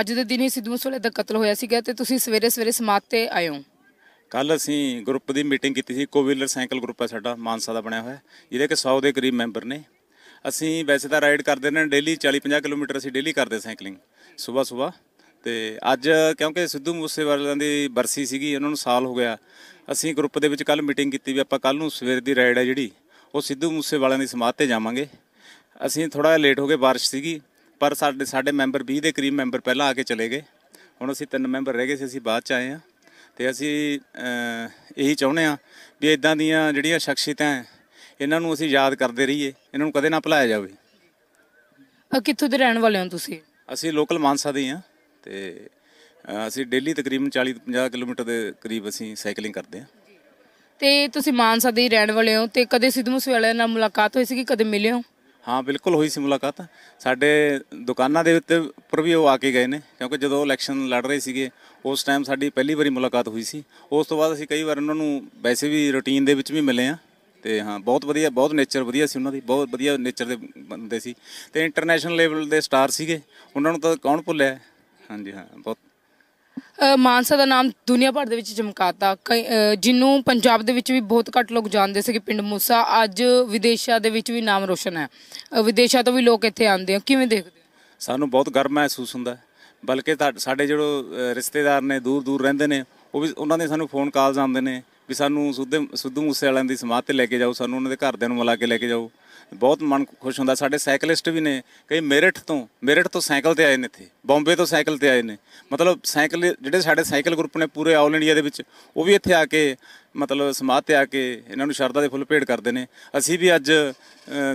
ਅੱਜ ਦੇ ਦਿਨ ਹੀ ਸਿੱਧੂ ਮੂਸੇਵਾਲੇ ਦਾ ਕਤਲ ਹੋਇਆ ਸੀਗਾ ਤੇ ਤੁਸੀਂ ਸਵੇਰੇ ਸਵੇਰੇ ਸਮਾਗਮ ਤੇ ਆਇਓ ਕੱਲ ਅਸੀਂ ਗਰੁੱਪ ਦੀ ਮੀਟਿੰਗ ਕੀਤੀ ਸੀ ਕੋਵਿਲਰ ਸਾਈਕਲ ਗਰੁੱਪ ਹੈ ਸਾਡਾ ਮਾਨਸਾ ਦਾ ਬਣਿਆ ਹੋਇਆ ਜਿਹਦੇ ਕਿ 100 ਦੇ ਕਰੀਬ ਮੈਂਬਰ ਨੇ ਅਸੀਂ ਵੈਸੇ ਤਾਂ ਰਾਈਡ ਕਰਦੇ ਨੇ ਡੇਲੀ 40-50 ਕਿਲੋਮੀਟਰ ਅਸੀਂ ਡੇਲੀ ਕਰਦੇ ਸਾਈਕਲਿੰਗ ਸਵੇਰ ਸਵੇਰ ਤੇ ਅੱਜ ਕਿਉਂਕਿ ਸਿੱਧੂ ਮੂਸੇਵਾਲੇ ਦੀ ਬਰਸੀ ਸੀਗੀ ਉਹਨਾਂ ਨੂੰ ਸਾਲ ਹੋ ਗਿਆ ਅਸੀਂ ਗਰੁੱਪ ਦੇ ਵਿੱਚ ਕੱਲ ਮੀਟਿੰਗ ਕੀਤੀ ਵੀ ਆਪਾਂ ਕੱਲ ਨੂੰ ਸਵੇਰ ਦੀ ਰਾਈਡ ਹੈ ਜਿਹੜੀ ਉਹ ਸਿੱਧੂ ਮੂਸੇਵਾਲਿਆਂ ਦੀ ਸਮਾਧ ਤੇ ਜਾਵਾਂਗੇ ਅਸੀਂ ਥੋੜਾ ਲੇਟ ਹੋ ਗਏ بارش ਸੀਗੀ ਪਰ ਸਾਡੇ ਸਾਡੇ ਮੈਂਬਰ 20 ਦੇ ਕਰੀਬ ਮੈਂਬਰ ਪਹਿਲਾਂ ਆ ਕੇ ਚਲੇ ਗਏ ਹੁਣ ਅਸੀਂ ਤਿੰਨ ਮੈਂਬਰ ਰਹਿ ਗਏ ਸੀ ਅਸੀਂ ਬਾਅਦ ਚ ਆਏ ਆ ਤੇ ਅਸੀਂ ਇਹੀ ਚਾਹੁੰਦੇ ਆ ਵੀ ਇਦਾਂ ਦੀਆਂ ਜਿਹੜੀਆਂ ਸ਼ਖਸੀਅਤਾਂ ਇਹਨਾਂ ਨੂੰ ਅਸੀਂ ਯਾਦ ਕਰਦੇ ਰਹੀਏ ਇਹਨਾਂ ਨੂੰ ਕਦੇ ਨਾ ਭੁਲਾਇਆ ਜਾਵੇ ਅ, ਕਿੱਥੋਂ ਦੇ ਰਹਿਣ ਵਾਲੇ ਹੋ ਤੁਸੀਂ ਅਸੀਂ ਲੋਕਲ ਮਾਨਸਾ ਦੇ ਆ ਤੇ ਅਸੀਂ ਡੇਲੀ ਤਕਰੀਬਨ 40 50 ਕਿਲੋਮੀਟਰ ਦੇ ਕਰੀਬ ਅਸੀਂ ਸਾਈਕਲਿੰਗ ਕਰਦੇ ਆ ਤੇ ਤੁਸੀਂ ਮਾਨਸਾ ਦੇ ਰਹਿਣ ਵਾਲੇ ਹੋ ਤੇ ਕਦੇ ਸਿੱਧੂ ਵਾਲਿਆਂ ਨਾਲ ਮੁਲਾਕਾਤ ਹੋਈ ਸੀ ਕਿ ਕਦੇ ਮਿਲੇ ਹੋ ਹਾਂ ਬਿਲਕੁਲ ਹੋਈ ਸੀ ਮੁਲਾਕਾਤ ਸਾਡੇ ਦੁਕਾਨਾਂ ਦੇ ਉੱਤੇ ਪਰ ਵੀ ਉਹ ਆ ਕੇ ਗਏ ਨੇ ਕਿਉਂਕਿ ਜਦੋਂ ਇਲੈਕਸ਼ਨ ਲੜ ਰਹੇ ਸੀਗੇ ਉਸ ਟਾਈਮ ਸਾਡੀ ਪਹਿਲੀ ਵਾਰੀ ਮੁਲਾਕਾਤ ਹੋਈ ਸੀ ਉਸ ਤੋਂ ਬਾਅਦ ਅਸੀਂ ਕਈ ਵਾਰ ਉਹਨਾਂ ਨੂੰ ਵੈਸੇ ਵੀ ਰੁਟੀਨ ਦੇ ਵਿੱਚ ਵੀ ਮਿਲੇ ਆ ਤੇ ਹਾਂ ਬਹੁਤ ਵਧੀਆ ਬਹੁਤ ਨੇਚਰ ਵਧੀਆ ਸੀ ਉਹਨਾਂ ਦੀ ਬਹੁਤ ਵਧੀਆ ਨੇਚਰ ਦੇ ਬੰਦੇ ਸੀ ਤੇ ਇੰਟਰਨੈਸ਼ਨਲ ਲੈਵਲ ਦੇ ਸਟਾਰ ਸੀਗੇ ਉਹਨਾਂ ਨੂੰ ਤਾਂ ਕੌਣ ਭੁੱਲਿਆ ਹਾਂਜੀ ਹਾਂ ਬਹੁਤ ਮਾਨਸਾ ਦਾ ਨਾਮ ਦੁਨੀਆ ਭਰ ਦੇ ਵਿੱਚ ਚਮਕਾਤਾ ਜਿਹਨੂੰ ਪੰਜਾਬ ਦੇ ਵਿੱਚ ਵੀ ਬਹੁਤ ਘੱਟ ਲੋਕ ਜਾਣਦੇ ਸੀ ਕਿ ਪਿੰਡ ਮੂਸਾ ਅੱਜ ਵਿਦੇਸ਼ਾਂ ਦੇ ਵਿੱਚ ਵੀ ਨਾਮ ਰੋਸ਼ਨ ਹੈ ਵਿਦੇਸ਼ਾਂ ਤੋਂ ਵੀ ਲੋਕ ਇੱਥੇ ਆਉਂਦੇ ਆ ਕਿਵੇਂ ਦੇਖਦੇ ਸਾਨੂੰ ਬਹੁਤ ਗਰਮ ਮਹਿਸੂਸ ਹੁੰਦਾ ਬਲਕਿ ਸਾਡੇ ਜਿਹੜੇ ਰਿਸ਼ਤੇਦਾਰ ਨੇ ਦੂਰ ਦੂਰ ਰਹਿੰਦੇ ਨੇ ਉਹ ਵੀ ਉਹਨਾਂ ਦੇ ਸਾਨੂੰ ਫੋਨ ਕਾਲਸ ਆਉਂਦੇ ਨੇ ਵੀ ਸਾਨੂੰ ਸੁੱਧੇ ਸੁੱਧੂ ਮੂਸੇ ਵਾਲਿਆਂ ਦੀ ਸਮਾਧ ਤੇ ਲੈ ਕੇ ਜਾਓ ਸਾਨੂੰ ਉਹਨਾਂ ਦੇ ਘਰਦਿਆਂ ਨੂੰ ਮਿਲਾ ਕੇ ਲੈ ਕੇ ਜਾਓ ਬਹੁਤ ਮਨ ਖੁਸ਼ ਹੁੰਦਾ ਸਾਡੇ ਸਾਈਕਲਿਸਟ ਵੀ ਨੇ ਕਈ ਮੇਰਠ ਤੋਂ ਮੇਰਠ ਤੋਂ ਸਾਈਕਲ ਤੇ ਆਏ ਨੇ ਇੱਥੇ ਬੰਬੇ ਤੋਂ ਸਾਈਕਲ ਤੇ ਆਏ ਨੇ ਮਤਲਬ ਸਾਈਕਲ ਜਿਹੜੇ ਸਾਡੇ ਸਾਈਕਲ ਗਰੁੱਪ ਨੇ ਪੂਰੇ ਆਲ ਇੰਡੀਆ ਦੇ ਵਿੱਚ ਉਹ ਵੀ ਇੱਥੇ ਆ ਕੇ ਮਤਲਬ ਸਮਾਧ ਤੇ ਆ ਕੇ ਇਹਨਾਂ ਨੂੰ ਸ਼ਰਧਾ ਦੇ ਫੁੱਲ ਭੇਟ ਕਰਦੇ ਨੇ ਅਸੀਂ ਵੀ ਅੱਜ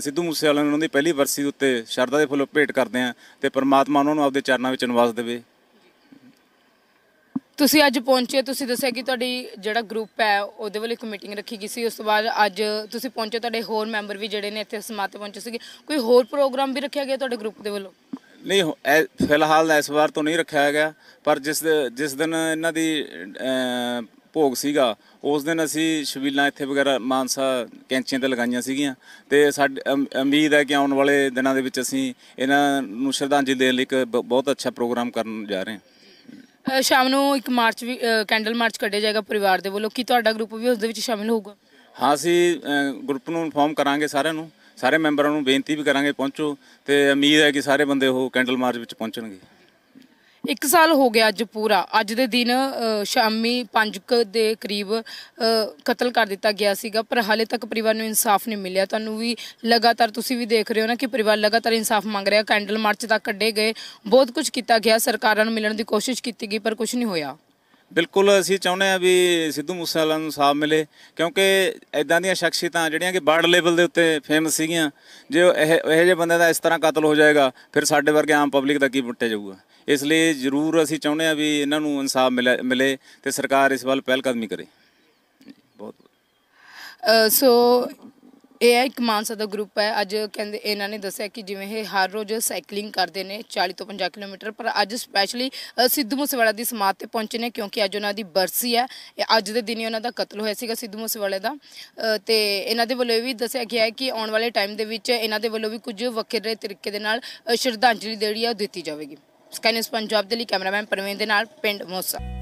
ਸਿੱਧੂ ਮੂਸੇ ਵਾਲਿਆਂ ਨੂੰ ਉਹਨਾਂ ਦੀ ਪਹਿਲੀ ਵਰਸੀ ਦੇ ਉੱਤੇ ਸ਼ਰਧਾ ਦੇ ਫੁੱਲ ਭੇਟ ਕਰਦੇ ਆਂ ਤੇ ਪਰਮਾਤਮਾ ਉਹਨਾਂ ਨੂੰ ਆਪਦੇ ਚਰਨਾਂ ਵਿੱਚ ਨਿਵਾਸ ਦੇਵੇ ਤੁਸੀਂ ਅੱਜ ਪਹੁੰਚੇ ਤੁਸੀਂ ਦੱਸਿਆ ਕਿ ਤੁਹਾਡੀ ਜਿਹੜਾ ਗਰੁੱਪ ਹੈ ਉਹਦੇ ਵੱਲ ਇੱਕ ਮੀਟਿੰਗ ਰੱਖੀ ਗਈ ਸੀ ਉਸ ਤੋਂ ਬਾਅਦ ਅੱਜ ਤੁਸੀਂ ਪਹੁੰਚੇ ਤੁਹਾਡੇ ਹੋਰ ਮੈਂਬਰ ਵੀ ਜਿਹੜੇ ਨੇ ਇੱਥੇ ਸਮਾਤੇ ਪਹੁੰਚੇ ਸੀਗੇ ਕੋਈ ਹੋਰ ਪ੍ਰੋਗਰਾਮ ਵੀ ਰੱਖਿਆ ਗਿਆ ਤੁਹਾਡੇ ਗਰੁੱਪ ਦੇ ਵੱਲੋਂ ਨਹੀਂ ਫਿਲਹਾਲ ਇਸ ਵਾਰ ਤੋਂ ਨਹੀਂ ਰੱਖਿਆ ਗਿਆ ਪਰ ਜਿਸ ਜਿਸ ਦਿਨ ਇਹਨਾਂ ਦੀ ਭੋਗ ਸੀਗਾ ਉਸ ਦਿਨ ਅਸੀਂ ਛਬੀਲਾਂ ਇੱਥੇ ਵਗੈਰਾ ਮਾਨਸਾ ਕੈਂਚੀਆਂ ਤੇ ਲਗਾਈਆਂ ਸੀਗੀਆਂ ਤੇ ਸਾਡ ਉਮੀਦ ਹੈ ਕਿ ਆਉਣ ਵਾਲੇ ਦਿਨਾਂ ਦੇ ਵਿੱਚ ਅਸੀਂ ਇਹਨਾਂ ਨੂੰ ਸ਼ਰਧਾਂਜਲੀ ਦੇਣ ਲਈ ਇੱਕ ਬਹੁਤ ਅੱਛਾ ਪ੍ਰੋਗਰਾਮ ਕਰਨ ਜਾ ਰਹੇ ਹਾਂ ਸ਼ਾਮ ਨੂੰ ਇੱਕ ਮਾਰਚ ਵੀ ਕੈਂਡਲ ਮਾਰਚ ਕੱਢਿਆ ਜਾਏਗਾ ਪਰਿਵਾਰ ਦੇ ਵੱਲੋਂ ਕੀ ਤੁਹਾਡਾ ਗਰੁੱਪ ਵੀ ਉਸ ਦੇ ਵਿੱਚ ਸ਼ਾਮਿਲ ਹੋਊਗਾ ਹਾਂ ਅਸੀਂ ਗਰੁੱਪ ਨੂੰ ਇਨਫੋਰਮ ਕਰਾਂਗੇ ਸਾਰਿਆਂ ਨੂੰ ਸਾਰੇ ਮੈਂਬਰਾਂ ਨੂੰ ਬੇਨਤੀ ਵੀ ਕਰਾਂਗੇ ਪਹੁੰਚੋ ਤੇ ਉਮੀਦ ਹੈ ਕਿ ਸਾਰੇ ਬੰਦੇ ਉਹ ਕੈਂਡਲ ਮਾਰਚ ਵਿੱਚ ਪਹੁੰਚਣਗੇ 1 ਸਾਲ ਹੋ ਗਿਆ ਅੱਜ ਪੂਰਾ ਅੱਜ ਦੇ ਦਿਨ ਸ਼ਾਮੀ 5 ਦੇ ਕਰੀਬ ਕਤਲ ਕਰ ਦਿੱਤਾ ਗਿਆ ਸੀਗਾ ਪਰ ਹਾਲੇ ਤੱਕ ਪਰਿਵਾਰ ਨੂੰ ਇਨਸਾਫ ਨਹੀਂ ਮਿਲਿਆ ਤੁਹਾਨੂੰ ਵੀ ਲਗਾਤਾਰ ਤੁਸੀਂ ਵੀ ਦੇਖ ਰਹੇ ਹੋ ਨਾ ਕਿ ਪਰਿਵਾਰ ਲਗਾਤਾਰ ਇਨਸਾਫ ਮੰਗ ਰਿਹਾ ਕੈਂਡਲ ਮਾਰਚ ਤੱਕ ਕੱਢੇ ਗਏ ਬਹੁਤ ਕੁਝ ਕੀਤਾ ਗਿਆ ਸਰਕਾਰਾਂ ਨੂੰ ਮਿਲਣ ਦੀ ਕੋਸ਼ਿਸ਼ ਕੀਤੀ ਗਈ ਪਰ ਕੁਝ ਨਹੀਂ ਹੋਇਆ ਬਿਲਕੁਲ ਅਸੀਂ ਚਾਹੁੰਦੇ ਆ ਵੀ ਸਿੱਧੂ ਮੂਸੇਵਾਲਾ ਨੂੰ ਸਾਫ ਮਿਲੇ ਕਿਉਂਕਿ ਐਦਾਂ ਦੀਆਂ ਸ਼ਖਸੀਅਤਾਂ ਜਿਹੜੀਆਂ ਕਿ ਬਾਰਡ ਲੈਵਲ ਦੇ ਉੱਤੇ ਫੇਮਸ ਸੀਗੀਆਂ ਜੇ ਇਹ ਇਹ ਜਿਹੇ ਬੰਦੇ ਦਾ ਇਸ ਤਰ੍ਹਾਂ ਕਤਲ ਹੋ ਜਾਏਗਾ ਫਿਰ ਸਾਡੇ ਵਰਗੇ ਆਮ ਪਬਲਿਕ ਦਾ ਕੀ ਪੁੱਟੇ ਜਾਊਗਾ ਇਸ ਲਈ ਜ਼ਰੂਰ ਅਸੀਂ ਚਾਹੁੰਦੇ ਆ ਵੀ ਇਹਨਾਂ ਨੂੰ ਇਨਸਾਫ ਮਿਲੇ ਤੇ ਸਰਕਾਰ ਇਸ ਵੱਲ ਪਹਿਲ ਕਦਮੀ ਕਰੇ ਬਹੁਤ ਸੋ ਇਹ ਇੱਕ ਮਾਨਸਾ ਦਾ ਗਰੁੱਪ ਹੈ ਅੱਜ ਕਹਿੰਦੇ ਇਹਨਾਂ ਨੇ ਦੱਸਿਆ ਕਿ ਜਿਵੇਂ ਇਹ ਹਰ ਰੋਜ਼ ਸਾਈਕਲਿੰਗ ਕਰਦੇ ਨੇ 40 ਤੋਂ 50 ਕਿਲੋਮੀਟਰ ਪਰ ਅੱਜ ਸਪੈਸ਼ਲੀ ਸਿੱਧੂ ਮੂਸੇਵਾਲਾ ਦੀ ਸਮਾਧ ਤੇ ਪਹੁੰਚੇ ਨੇ ਕਿਉਂਕਿ ਅੱਜ ਉਹਨਾਂ ਦੀ ਬਰਸੀ ਹੈ ਅੱਜ ਦੇ ਦਿਨ ਹੀ ਉਹਨਾਂ ਦਾ ਕਤਲ ਹੋਇਆ ਸੀਗਾ ਸਿੱਧੂ ਮੂਸੇਵਾਲੇ ਦਾ ਤੇ ਇਹਨਾਂ ਦੇ ਵੱਲੋਂ ਇਹ ਵੀ ਦੱਸਿਆ ਗਿਆ ਹੈ ਕਿ ਆਉਣ ਵਾਲੇ ਟਾਈਮ ਦੇ ਵਿੱਚ ਇਹਨਾਂ ਦੇ ਵੱਲੋਂ ਵੀ ਕੁਝ ਵੱਖਰੇ ਤਰੀਕੇ ਦੇ ਨਾਲ ਸ਼ਰਧਾਂਜਲੀ ਦੇਣੀ ਆ ਦਿੱਤੀ ਜਾਵੇਗੀ ਨਿਊਜ਼ ਪੰਜਾਬ ਦੇ ਲਈ ਕੈਮਰਾਮੈਨ ਪ੍ਰਵੀਨ ਦੇ ਨਾਲ ਪਿੰਡ ਮੋਸਾ